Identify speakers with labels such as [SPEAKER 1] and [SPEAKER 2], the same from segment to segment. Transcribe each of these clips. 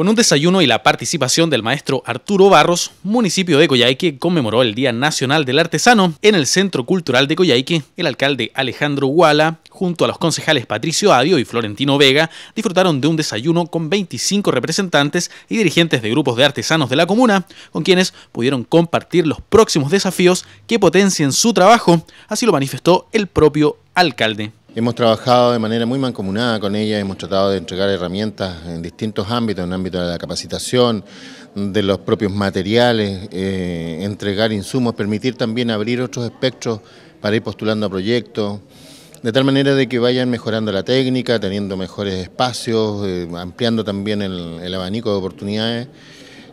[SPEAKER 1] con un desayuno y la participación del maestro Arturo Barros, municipio de Coyhaique conmemoró el Día Nacional del Artesano. En el Centro Cultural de Coyhaique, el alcalde Alejandro Guala, junto a los concejales Patricio Adio y Florentino Vega, disfrutaron de un desayuno con 25 representantes y dirigentes de grupos de artesanos de la comuna, con quienes pudieron compartir los próximos desafíos que potencien su trabajo, así lo manifestó el propio
[SPEAKER 2] alcalde. Hemos trabajado de manera muy mancomunada con ella, hemos tratado de entregar herramientas en distintos ámbitos, en el ámbito de la capacitación, de los propios materiales, eh, entregar insumos, permitir también abrir otros espectros para ir postulando a proyectos, de tal manera de que vayan mejorando la técnica, teniendo mejores espacios, eh, ampliando también el abanico de oportunidades.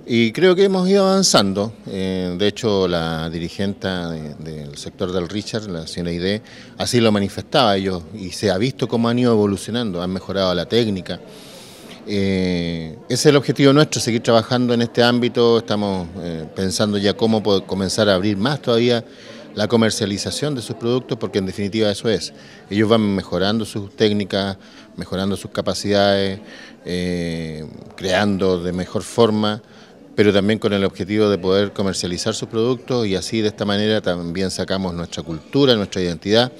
[SPEAKER 2] Y creo que hemos ido avanzando. Eh, de hecho, la dirigente del sector del Richard, la CNID, así lo manifestaba ellos y se ha visto cómo han ido evolucionando, han mejorado la técnica. Eh, ese es el objetivo nuestro, seguir trabajando en este ámbito. Estamos eh, pensando ya cómo comenzar a abrir más todavía la comercialización de sus productos, porque en definitiva eso es. Ellos van mejorando sus técnicas, mejorando sus capacidades, creando de mejor forma pero también con el objetivo de poder comercializar sus productos y así de esta manera también sacamos nuestra cultura, nuestra identidad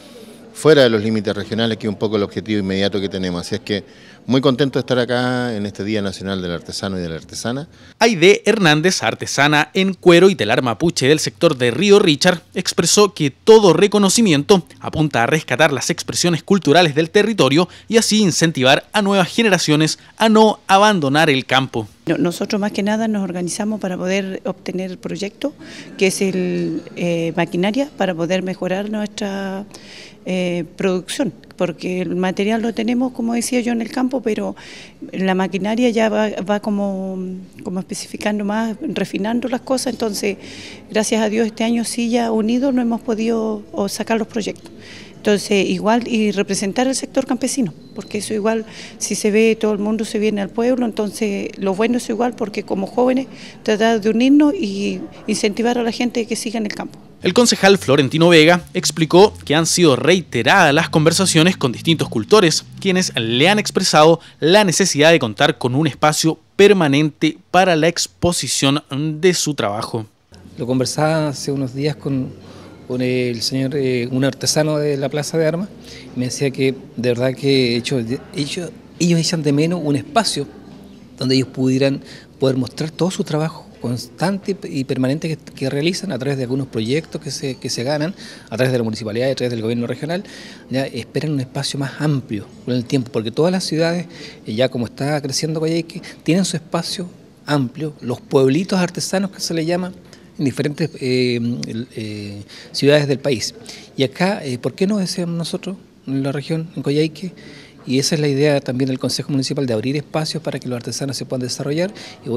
[SPEAKER 2] fuera de los límites regionales, que es un poco el objetivo inmediato que tenemos. Así es que muy contento de estar acá en este Día Nacional del Artesano y de la Artesana. Aide Hernández, artesana en cuero y telar mapuche
[SPEAKER 1] del sector de Río Richard, expresó que todo reconocimiento apunta a rescatar las expresiones culturales del territorio y así incentivar a nuevas generaciones a no
[SPEAKER 3] abandonar el campo. Nosotros más que nada nos organizamos para poder obtener el proyecto, que es el eh, maquinaria, para poder mejorar nuestra eh, producción, porque el material lo tenemos, como decía yo, en el campo, pero la maquinaria ya va, como, como especificando más, refinando las cosas, entonces gracias a Dios este año sí ya unidos no hemos podido sacar los proyectos. Entonces igual y representar el sector campesino porque eso igual, si se ve todo el mundo se viene al pueblo, entonces lo bueno es igual porque como jóvenes tratar de unirnos y incentivar a la gente que siga en el campo.
[SPEAKER 1] El concejal Florentino Vega explicó que han sido reiteradas las conversaciones con distintos cultores, quienes le han expresado la necesidad de contar con un espacio permanente para la exposición de su trabajo. Lo conversaba hace unos
[SPEAKER 4] días con, con el señor, eh,
[SPEAKER 1] un artesano de la Plaza de Armas,
[SPEAKER 4] me decía que de verdad que hecho, ellos, ellos echan de menos un espacio donde ellos pudieran poder mostrar todo su trabajo constante y permanente que, realizan a través de algunos proyectos que se, se ganan, a través de la municipalidad y a través del gobierno regional, ya esperan un espacio más amplio con el tiempo, porque todas las ciudades, eh, ya como está creciendo Coyhaique, tienen su espacio amplio, los pueblitos artesanos que se le llama, en diferentes eh, eh, ciudades del país. Y acá, eh, ¿por qué no deseamos nosotros en la región, en Coyhaique? Y esa es la idea también del Consejo Municipal, de abrir espacios para que los artesanos se puedan desarrollar y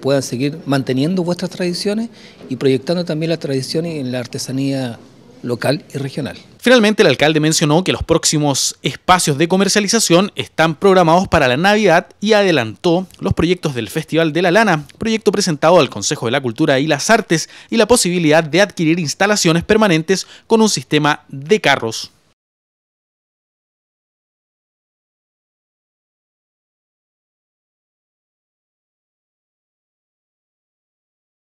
[SPEAKER 4] puedan seguir manteniendo vuestras tradiciones y proyectando también la tradición en la artesanía local y regional.
[SPEAKER 1] Finalmente, el alcalde mencionó que los próximos espacios de comercialización están programados para la Navidad y adelantó los proyectos del Festival de la Lana, proyecto presentado al Consejo de la Cultura y las Artes, y la posibilidad de adquirir instalaciones permanentes con un sistema de carros.